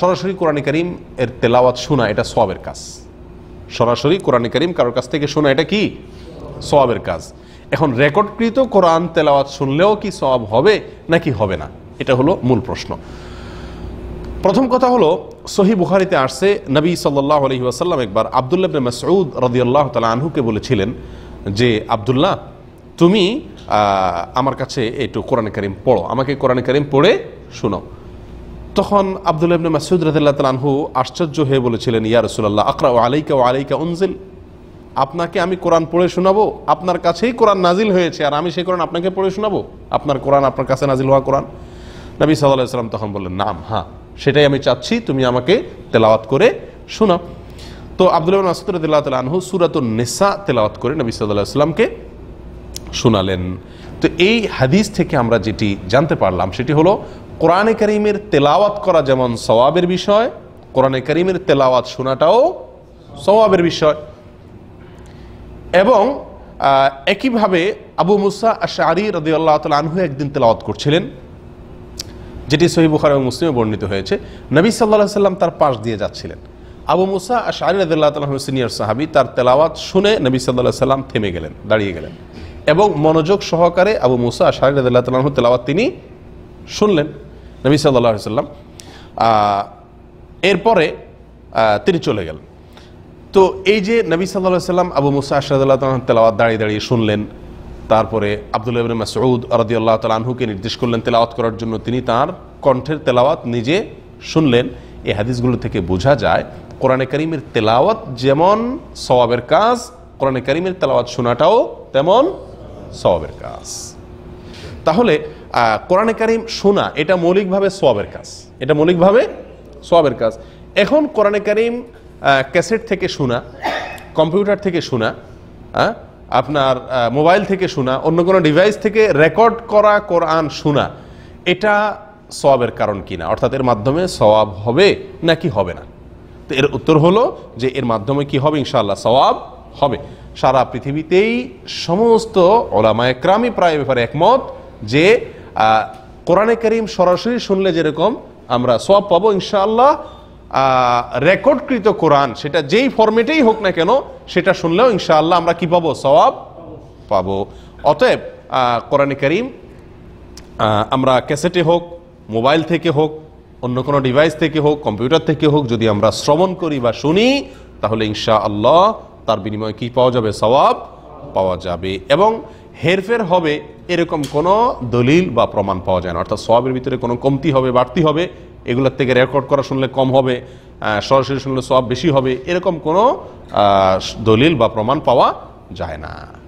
সরাসরি কোরআনী করিম এর তেলাওয়াত শোনা এটা সবের কাজ সরাসরি কোরআন করিম কারোর কাছ থেকে শোনা এটা কি সোয়াবের কাজ এখন রেকর্ডকৃত কোরআন তেলাওয়াত শুনলেও কি সব হবে নাকি হবে না এটা হলো মূল প্রশ্ন প্রথম কথা হলো সহি বুখারিতে আসছে নবী সাল্লাহ আলহি আসাল্লাম একবার আবদুল্লাহ মাসউদ রদিয়াল্লাহ তালা আনহুকে বলেছিলেন যে আবদুল্লাহ তুমি আমার কাছে একটু কোরআন করিম পড়ো আমাকে কোরআন করিম পড়ে শোনো তখন আবদুল্লাহ ইবনে মাসুদ রাজিল্লা তালহু আশ্চর্য হয়ে বলেছিলেন ইয়া রসুল্লাহ আকরা ও আলাইকা ও আলাইকা উনজিল আপনাকে আমি কোরআন পড়ে শোনাবো আপনার কাছেই কোরআন নাজিল হয়েছে আর আমি সেই কোরআন আপনাকে পড়ে শোনাবো আপনার কোরআন আপনার কাছে নাজিল হওয়া কোরআন নবী সাল্লাহ সাল্লাম তখন বললেন নাম হ্যাঁ সেটাই আমি চাচ্ছি তুমি আমাকে তেলাওয়াত করে শোনাও তো আবদুল্লাহ মাসুদ রদুল্লাহ তালহু আনহু সুরাতুল নেসা তেলাওয়াত করে নবী সাল্লাহ সাল্লামকে শোনালেন তো এই হাদিস থেকে আমরা যেটি জানতে পারলাম সেটি হলো কোরআনে করিমের তেলাওয়াত করা যেমন সবাবের বিষয় কোরআনে করিমের তেলাওয়াত শোনাটাও সবাবের বিষয় এবং একইভাবে আবু মুসা আশারি রদিউল্লাহ তাল আনহু একদিন তেলাওয়াত করছিলেন যেটি সহিবুখার এবং মুসলিমে বর্ণিত হয়েছে নবী সাল্লাহ সাল্লাম তার পাশ দিয়ে যাচ্ছিলেন আবু মুসা আশারি আল্লাহ তালু সিনিয়র সাহাবি তার তেলাওয়াত শুনে নবী সাল্লাহ সাল্লাম থেমে গেলেন দাঁড়িয়ে গেলেন এবং মনোযোগ সহকারে আবু মুসা আশারি রদুল্লাহ তালু তেলাওয়াত তিনি শুনলেন নবী সাল্লাহ সাল্লাম এরপরে তিনি চলে গেলেন তো এই যে নবী সাল্লাহ সাল্লাম আবু মুসা আশরাদুল্লাহ তেলাওয়াত দাঁড়িয়ে দাঁড়িয়ে শুনলেন তারপরে আবদুল্লাহ ইবিন মাসউদ আল্লাহ তালাহুকে নির্দেশ করলেন তেলাওয়াত করার জন্য তিনি তার কণ্ঠের তেলাওয়াত নিজে শুনলেন এই হাদিসগুলো থেকে বোঝা যায় কোরআনে করিমের তেলাওয়াত যেমন সবাবের কাজ কোরআনে করিমের তেলাওয়াত শোনাটাও তেমন সবাবের কাজ তাহলে কোরআনে কারিম শোনা এটা মৌলিকভাবে সোয়াবের কাজ এটা মৌলিকভাবে সোয়াবের কাজ এখন কোরআনে কারিম ক্যাসেট থেকে শোনা কম্পিউটার থেকে শোনা আপনার মোবাইল থেকে শোনা অন্য কোনো ডিভাইস থেকে রেকর্ড করা কোরআন শোনা এটা সওয়াবের কারণ কিনা অর্থাৎ এর মাধ্যমে সবাব হবে নাকি হবে না তো এর উত্তর হলো যে এর মাধ্যমে কি হবে ইনশাল্লাহ সবাব হবে সারা পৃথিবীতেই সমস্ত ওলামা প্রায় ব্যাপারে একমত যে কোরআনে করিম সরাসরি শুনলে যেরকম আমরা সব পাবো ইনশাআল্লাহ রেকর্ডকৃত কোরআন সেটা যেই ফর্মেটেই হোক না কেন সেটা শুনলেও ইনশাআল্লাহ আমরা কি পাবো সবাব পাবো অতএব কোরআনে করিম আমরা ক্যাসেটে হোক মোবাইল থেকে হোক অন্য কোনো ডিভাইস থেকে হোক কম্পিউটার থেকে হোক যদি আমরা শ্রবণ করি বা শুনি তাহলে ইনশাআল্লাহ তার বিনিময়ে কি পাওয়া যাবে সবাব পাওয়া যাবে এবং হেরফের হবে এরকম কোনো দলিল বা প্রমাণ পাওয়া যায় না অর্থাৎ সবাবের ভিতরে কোনো কমতি হবে বাড়তি হবে এগুলোর থেকে রেকর্ড করা শুনলে কম হবে সরাসরি শুনলে সব বেশি হবে এরকম কোনো দলিল বা প্রমাণ পাওয়া যায় না